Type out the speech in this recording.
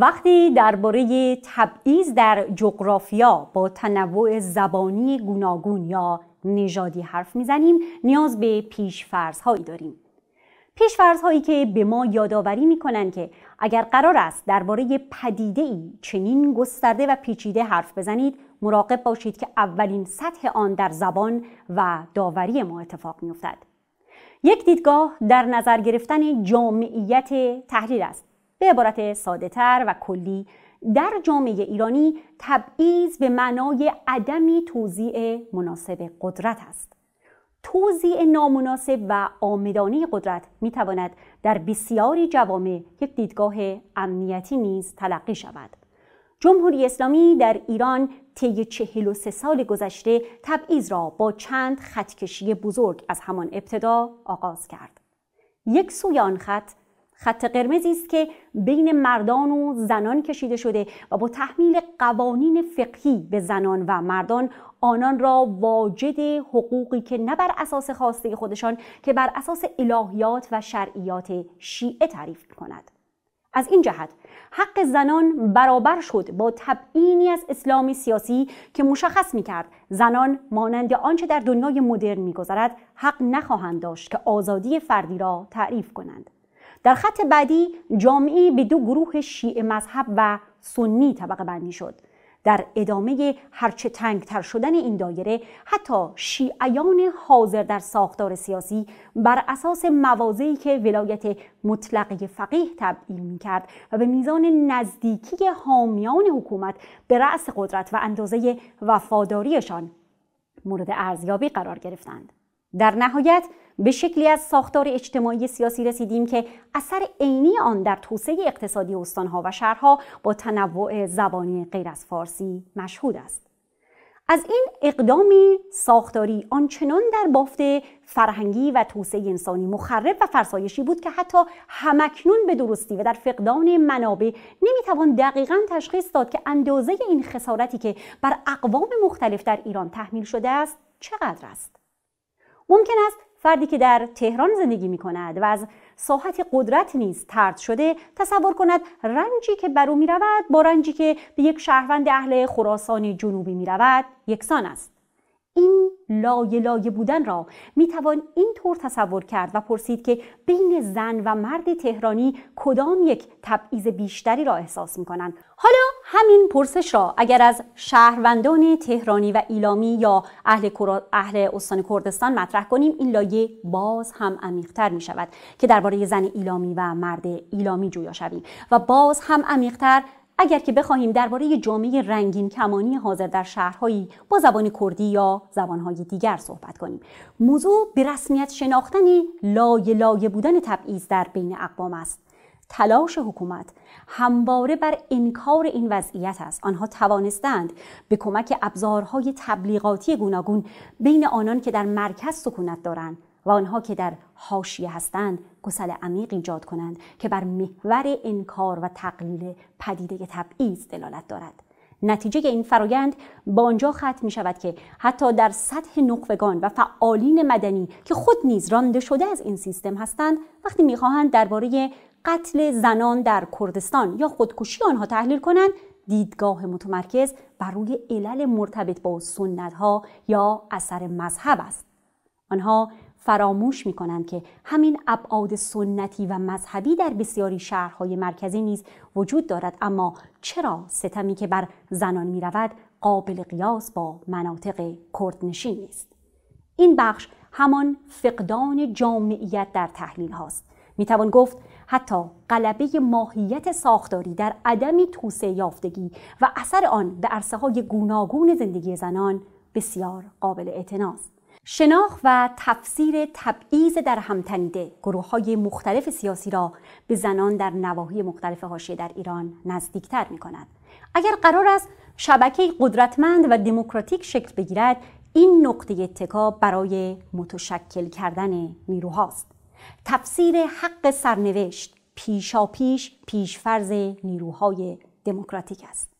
وقتی درباره تبعیض در جغرافیا با تنوع زبانی گوناگون یا نژادی حرف میزنیم نیاز به پیشفرض هایی داریم پیشفرض هایی که به ما یادآوری میکنند که اگر قرار است درباره پدیده ای چنین گسترده و پیچیده حرف بزنید مراقب باشید که اولین سطح آن در زبان و داوری ما اتفاق میافتد یک دیدگاه در نظر گرفتن جامعیت تحلیل است به عبارت ساده تر و کلی در جامعه ایرانی تبعیض به معنای عدمی توزیع مناسب قدرت است توزیع نامناسب و آمدانی قدرت می تواند در بسیاری جوامع یک دیدگاه امنیتی نیز تلقی شود جمهوری اسلامی در ایران طی 43 سال گذشته تبعیض را با چند خطکشی بزرگ از همان ابتدا آغاز کرد یک سوی آن خط خط قرمزی است که بین مردان و زنان کشیده شده و با تحمیل قوانین فقهی به زنان و مردان آنان را واجد حقوقی که نه بر اساس خواسته خودشان که بر اساس الهیات و شرعیات شیعه تعریف کند از این جهت حق زنان برابر شد با تبعینی از اسلام سیاسی که مشخص می کرد زنان مانند آنچه در دنیای مدرن می گذارد حق نخواهند داشت که آزادی فردی را تعریف کنند در خط بعدی جامعه به دو گروه شیعه مذهب و سنی طبقه بندی شد در ادامه هرچه تنگتر شدن این دایره حتی شیعیان حاضر در ساختار سیاسی بر اساس موازهی که ولایت مطلقه فقیه می کرد و به میزان نزدیکی حامیان حکومت به رأس قدرت و اندازه وفاداریشان مورد ارزیابی قرار گرفتند در نهایت به شکلی از ساختار اجتماعی سیاسی رسیدیم که اثر عینی آن در توسعه اقتصادی استانها و شهرها با تنوع زبانی غیر از فارسی مشهود است از این اقدامی ساختاری آنچنان در بافت فرهنگی و توسعه انسانی مخرب و فرسایشی بود که حتی همکنون به درستی و در فقدان منابع نمیتوان دقیقا تشخیص داد که اندازه این خسارتی که بر اقوام مختلف در ایران تحمیل شده است چقدر است ممکن است فردی که در تهران زندگی می کند و از ساحت قدرت نیز ترد شده تصور کند رنجی که بر او می رود با رنجی که به یک شهروند اهل خراسان جنوبی می رود یکسان است این لایه لایه بودن را می توان طور تصور کرد و پرسید که بین زن و مرد تهرانی کدام یک تبعیض بیشتری را احساس می کنند حالا همین پرسش را اگر از شهروندان تهرانی و ایلامی یا اهل, اهل استان کردستان مطرح کنیم این لایه باز هم عمیقتر می شود که درباره زن ایلامی و مرد ایلامی جویا شویم و باز هم عمیقتر اگر که بخواهیم درباره جامعه رنگین کمانی حاضر در شهرهایی با زبان کردی یا زبانهای دیگر صحبت کنیم موضوع به رسمیت شناختن لایه لایه بودن تبعیض در بین اقوام است تلاش حکومت همواره بر انکار این وضعیت است آنها توانستند به کمک ابزارهای تبلیغاتی گوناگون بین آنان که در مرکز سکونت دارند و آنها که در حاشیه هستند گسل عمیق ایجاد کنند که بر محور انکار و تقلیل پدیده تبعیض دلالت دارد نتیجه این فرایند با آنجا ختم می شود که حتی در سطح نخبگان و فعالین مدنی که خود نیز رانده شده از این سیستم هستند وقتی میخواهند درباره قتل زنان در کردستان یا خودکشی آنها تحلیل کنند دیدگاه متمرکز بر روی علل مرتبط با سنت ها یا اثر مذهب است آنها فراموش می کنند که همین ابعاد سنتی و مذهبی در بسیاری شهرهای مرکزی نیز وجود دارد اما چرا ستمی که بر زنان می رود قابل قیاس با مناطق کردنشین نیست این بخش همان فقدان جامعیت در تحلیل هاست میتوان گفت حتی قلبه ماهیت ساختاری در عدمی توسعه یافتگی و اثر آن به عرصه های گوناگون زندگی زنان بسیار قابل اعتناست شناخت و تفسیر تبعیض در همتنیده گروه های مختلف سیاسی را به زنان در نواحی مختلف حاشیه در ایران نزدیکتر می کند. اگر قرار است شبکه قدرتمند و دموکراتیک شکل بگیرد این نقطه اتکا برای متشکل کردن نیروهاست تفسیر حق سرنوشت پیشا پیش پیشفرز نیروهای دموکراتیک است